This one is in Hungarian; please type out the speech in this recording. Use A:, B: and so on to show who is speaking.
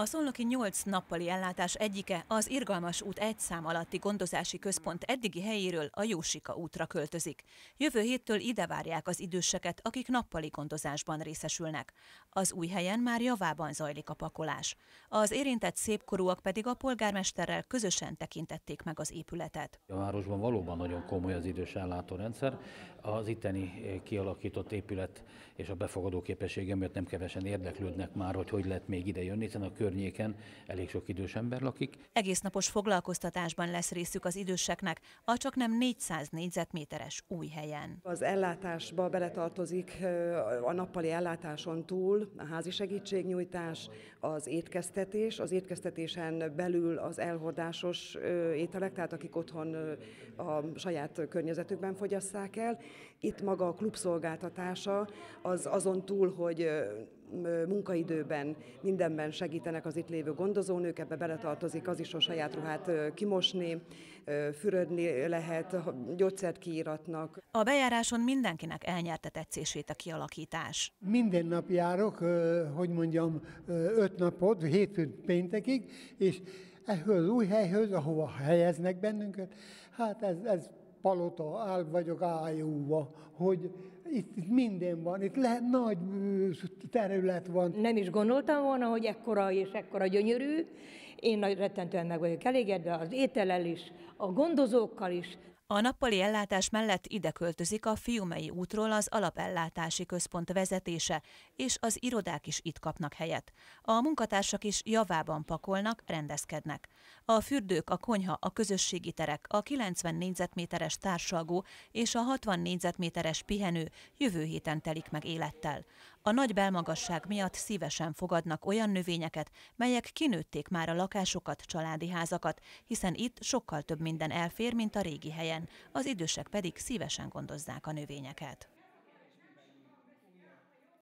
A: A szolnoki 8 nappali ellátás egyike az Irgalmas út egy szám alatti gondozási központ eddigi helyéről a Jósika útra költözik. Jövő héttől ide várják az időseket, akik nappali gondozásban részesülnek. Az új helyen már javában zajlik a pakolás. Az érintett szépkorúak pedig a polgármesterrel közösen tekintették meg az épületet.
B: A városban valóban nagyon komoly az idős ellátórendszer. Az itteni eh, kialakított épület és a befogadó képessége miatt nem kevesen érdeklődnek már, hogy hogy lehet még ide jönni, hiszen a kör környéken elég sok idős ember lakik.
A: Egész napos foglalkoztatásban lesz részük az időseknek, a csak nem 400 négyzetméteres új helyen.
C: Az ellátásba beletartozik a nappali ellátáson túl a házi segítségnyújtás, az étkeztetés, az étkeztetésen belül az elhordásos ételek, tehát akik otthon a saját környezetükben fogyasszák el. Itt maga a klubszolgáltatása az azon túl, hogy munkaidőben, mindenben segítenek az itt lévő gondozónők, ebbe beletartozik az is, a saját ruhát kimosni, fürödni lehet, gyógyszert kiíratnak.
A: A bejáráson mindenkinek elnyerte tetszését a kialakítás.
B: Minden nap járok, hogy mondjam, öt napot, hétfőn péntekig, és ehhez az új helyhöz, ahova helyeznek bennünket, hát ez, ez palota, ág vagyok ájúva, hogy itt, itt minden van, itt le, nagy terület van. Nem is gondoltam volna,
A: hogy ekkora és ekkora gyönyörű. Én nagy rettentően meg vagyok elégedve az étellel is, a gondozókkal is. A nappali ellátás mellett ide költözik a Fiumei útról az alapellátási központ vezetése, és az irodák is itt kapnak helyet. A munkatársak is javában pakolnak, rendezkednek. A fürdők, a konyha, a közösségi terek, a 90 négyzetméteres társalgó és a 60 négyzetméteres pihenő jövő héten telik meg élettel. A nagy belmagasság miatt szívesen fogadnak olyan növényeket, melyek kinőtték már a lakásokat, családi házakat, hiszen itt sokkal több minden elfér, mint a régi helyen, az idősek pedig szívesen gondozzák a növényeket.